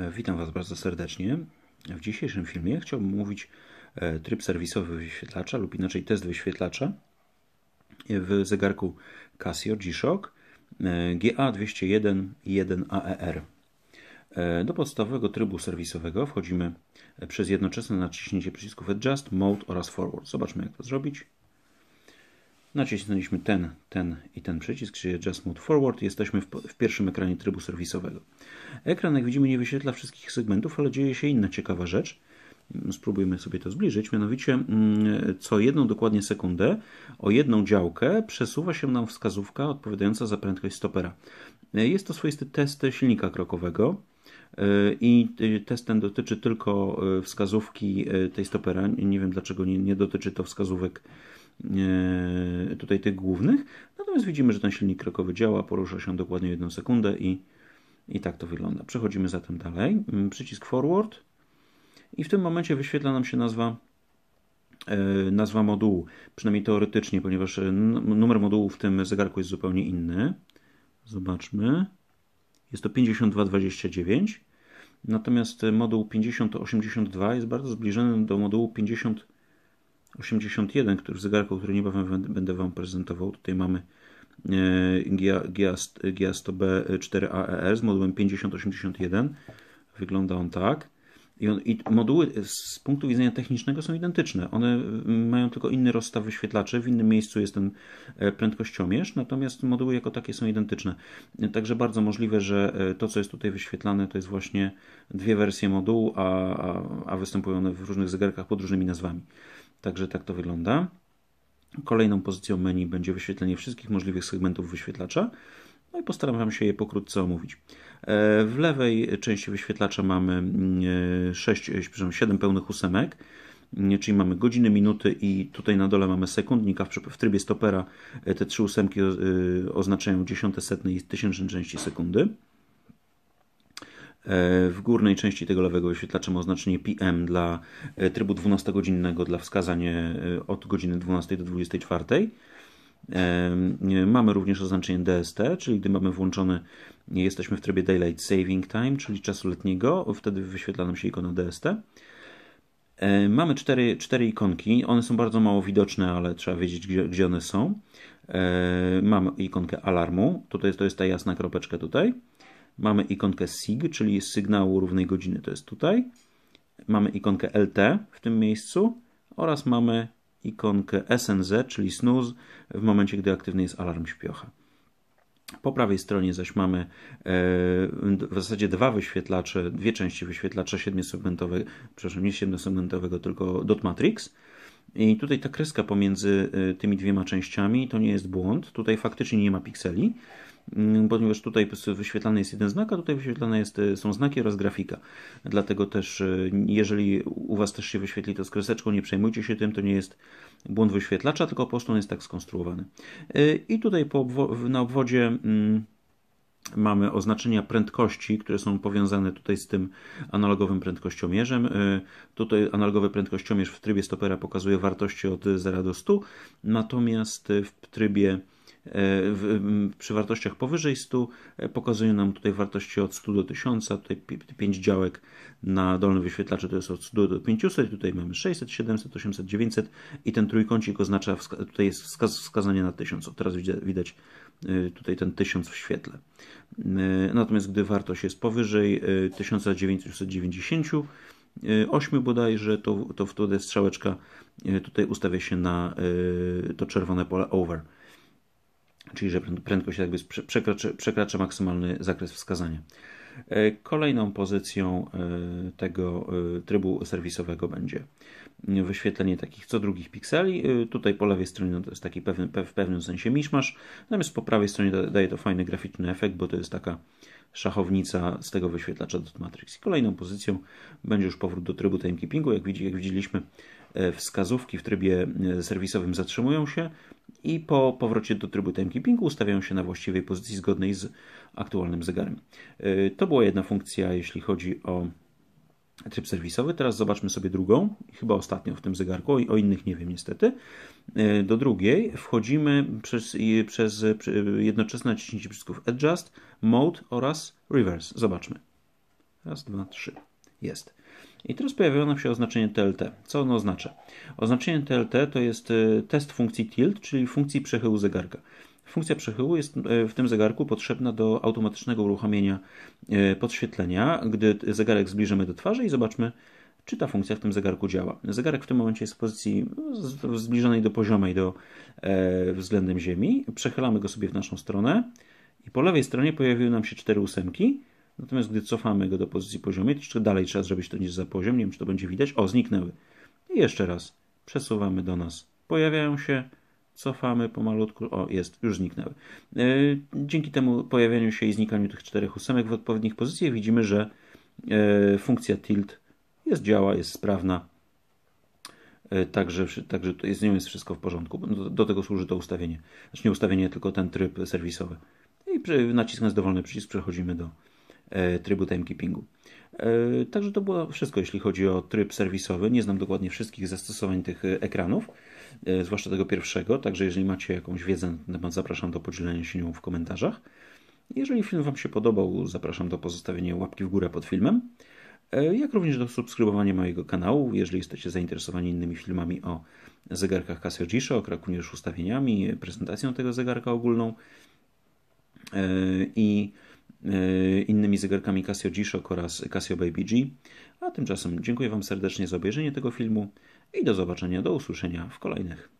E, witam Was bardzo serdecznie. W dzisiejszym filmie chciałbym mówić e, tryb serwisowy wyświetlacza lub inaczej test wyświetlacza e, w zegarku Casio G-Shock GA201-1AER. Do podstawowego trybu serwisowego wchodzimy przez jednoczesne naciśnięcie przycisków Adjust, Mode oraz Forward. Zobaczmy jak to zrobić. Nacisnęliśmy ten, ten i ten przycisk, czyli Adjust Mode Forward. Jesteśmy w, w, pierwszym ekranie trybu serwisowego. Ekran, jak widzimy, nie wyświetla wszystkich segmentów, ale dzieje się inna ciekawa rzecz. Mm, spróbujmy sobie to zbliżyć. Mianowicie, mm, co jedną dokładnie sekundę, o jedną działkę przesuwa się nam wskazówka odpowiadająca za prędkość stopera. E, jest to swoisty test silnika krokowego e, i e, test ten dotyczy tylko wskazówki tej stopera. Nie wiem dlaczego nie, nie dotyczy to wskazówek E, tutaj tych głównych. Natomiast widzimy, że ten silnik krokowy działa, porusza się dokładnie jedną sekundę i, i tak to wygląda. Przechodzimy zatem dalej. Mm, przycisk forward i w tym momencie wyświetla nam się nazwa e, nazwa modułu, przynajmniej teoretycznie, ponieważ e, numer modułu w tym zegarku jest zupełnie inny. Zobaczmy. Jest to 5229. Natomiast moduł 5082 jest bardzo zbliżony do modułu 50 81, który w zegarku, który niebawem będę Wam prezentował. Tutaj mamy e, Gia 100 b 4 aer z modułem 5081. Wygląda on tak. I, on, I, moduły z punktu widzenia technicznego są identyczne. One mm, mają tylko inny rozstaw wyświetlaczy, w innym miejscu jest ten e, prędkościomierz, natomiast moduły jako takie są identyczne. Także bardzo możliwe, że e, to, co jest tutaj wyświetlane, to jest właśnie dwie wersje modułu, a, a, a występują one w różnych zegarkach pod różnymi nazwami. Także tak to wygląda. Kolejną pozycją menu będzie wyświetlenie wszystkich możliwych segmentów wyświetlacza. No i postaram Wam się je pokrótce omówić. E, w lewej części wyświetlacza mamy 6, mm, 7 e, e, pełnych ósemek, czyli mamy godziny, minuty i tutaj na dole mamy sekundnika. W trybie stopera te trzy ósemki oznaczają dziesiąte, setne i tysięczne części sekundy. E, w górnej części tego lewego wyświetlacza ma oznaczenie PM dla e, trybu 12-godzinnego dla wskazania e, od godziny 12 do 24. Mamy również oznaczenie DST, czyli gdy mamy włączony, jesteśmy w trybie Daylight Saving Time, czyli czasu letniego, wtedy wyświetla nam się ikona DST. Mamy cztery, cztery ikonki, one są bardzo mało widoczne, ale trzeba wiedzieć, gdzie, gdzie one są. Mamy ikonkę alarmu, tutaj to jest ta jasna kropeczka tutaj. Mamy ikonkę SIG, czyli sygnału równej godziny, to jest tutaj. Mamy ikonkę LT w tym miejscu oraz mamy ikonkę SNZ, czyli snooze, w momencie, gdy aktywny jest alarm śpiocha. Po prawej stronie zaś mamy e, w zasadzie dwa wyświetlacze, dwie części wyświetlacza siedmiosegmentowego, przepraszam, nie siedmiosegmentowego, tylko dot matrix. I tutaj ta kreska pomiędzy y, tymi dwiema częściami to nie jest błąd. Tutaj faktycznie nie ma pikseli, mm, ponieważ tutaj wyświetlany jest jeden znak, a tutaj wyświetlane jest, y, są znaki oraz grafika. Dlatego też, y, jeżeli u Was też się wyświetli to z kreseczką, nie przejmujcie się tym, to nie jest błąd wyświetlacza, tylko po prostu on jest tak skonstruowany. I tutaj po, na obwodzie mm, mamy oznaczenia prędkości, które są powiązane tutaj z tym analogowym prędkościomierzem. Y, tutaj analogowy prędkościomierz w trybie stopera pokazuje wartości od 0 do 100, natomiast w trybie E, przy wartościach powyżej 100 e, pokazują nam tutaj wartości od 100 do 1000, tutaj 5 działek na dolnym wyświetlaczu to jest od 100 do 500, tutaj mamy 600, 700, 800, 900 i ten trójkącik oznacza, tutaj jest wskazanie na 1000, teraz widać e, tutaj ten 1000 w świetle. Natomiast gdy wartość jest powyżej 1990, 8 bodajże, to, to wtedy strzałeczka tutaj ustawia się na to czerwone pole over czyli że prędkość jakby przekracza, przekracza maksymalny zakres wskazania. E, kolejną pozycją e, tego e, trybu serwisowego będzie wyświetlenie takich co drugich pikseli. Tutaj po lewej stronie no to jest taki pewien w pewnym sensie miszmasz, natomiast po prawej stronie daje to fajny graficzny efekt, bo to jest taka szachownica z tego wyświetlacza dot matrix. I kolejną pozycją będzie już powrót do trybu timekeepingu. Jak, widzi, jak widzieliśmy, wskazówki w trybie serwisowym zatrzymują się, i po powrocie do trybu timekeepingu ustawiają się na właściwej pozycji zgodnej z aktualnym zegarem. Y, to była jedna funkcja, jeśli chodzi o tryb serwisowy. Teraz zobaczmy sobie drugą, chyba ostatnią w tym zegarku, o innych nie wiem niestety. Y, do drugiej wchodzimy przez, y, przez jednoczesne naciśnięcie przycisków Adjust, Mode oraz Reverse. Zobaczmy. Raz, dwa, trzy. Jest. I teraz pojawiło nam się oznaczenie TLT. Co ono oznacza? Oznaczenie TLT to jest e, test funkcji tilt, czyli funkcji przechyłu zegarka. Funkcja przechyłu jest e, w tym zegarku potrzebna do automatycznego uruchomienia e, podświetlenia, gdy zegarek zbliżymy do twarzy i zobaczmy, czy ta funkcja w tym zegarku działa. Zegarek w tym momencie jest w pozycji no, zbliżonej do poziomej do e, względem Ziemi. Przechylamy go sobie w naszą stronę i po lewej stronie pojawiły nam się cztery ósemki Natomiast gdy cofamy go do pozycji poziomej, to jeszcze dalej trzeba zrobić to niż za poziom. Nie wiem, czy to będzie widać. O, zniknęły. I jeszcze raz. Przesuwamy do nas. Pojawiają się, cofamy pomalutku. O, jest, już zniknęły. E, dzięki temu pojawianiu się i znikaniu tych czterech ósemek w odpowiednich pozycjach widzimy, że e, funkcja tilt jest działa, jest sprawna. E, także, także z nią jest wszystko w porządku. No, do, do tego służy to ustawienie. Znaczy nie ustawienie, tylko ten tryb serwisowy. I przy, naciskając dowolny przycisk przechodzimy do, E, trybu timekeepingu. E, także to było wszystko, jeśli chodzi o tryb serwisowy. Nie znam dokładnie wszystkich zastosowań tych e, ekranów, zwłaszcza tego pierwszego. Także jeżeli macie jakąś wiedzę na temat, zapraszam do podzielenia się nią w komentarzach. Jeżeli film Wam się podobał, zapraszam do pozostawienia łapki w górę pod filmem, jak również do subskrybowania mojego kanału, jeżeli jesteście zainteresowani innymi filmami o zegarkach Casio Disha, o również ustawieniami, prezentacją tego zegarka ogólną i Y, innymi zegarkami Casio G-Shock oraz Casio Baby G. A tymczasem dziękuję Wam serdecznie za obejrzenie tego filmu i do zobaczenia, do usłyszenia w kolejnych.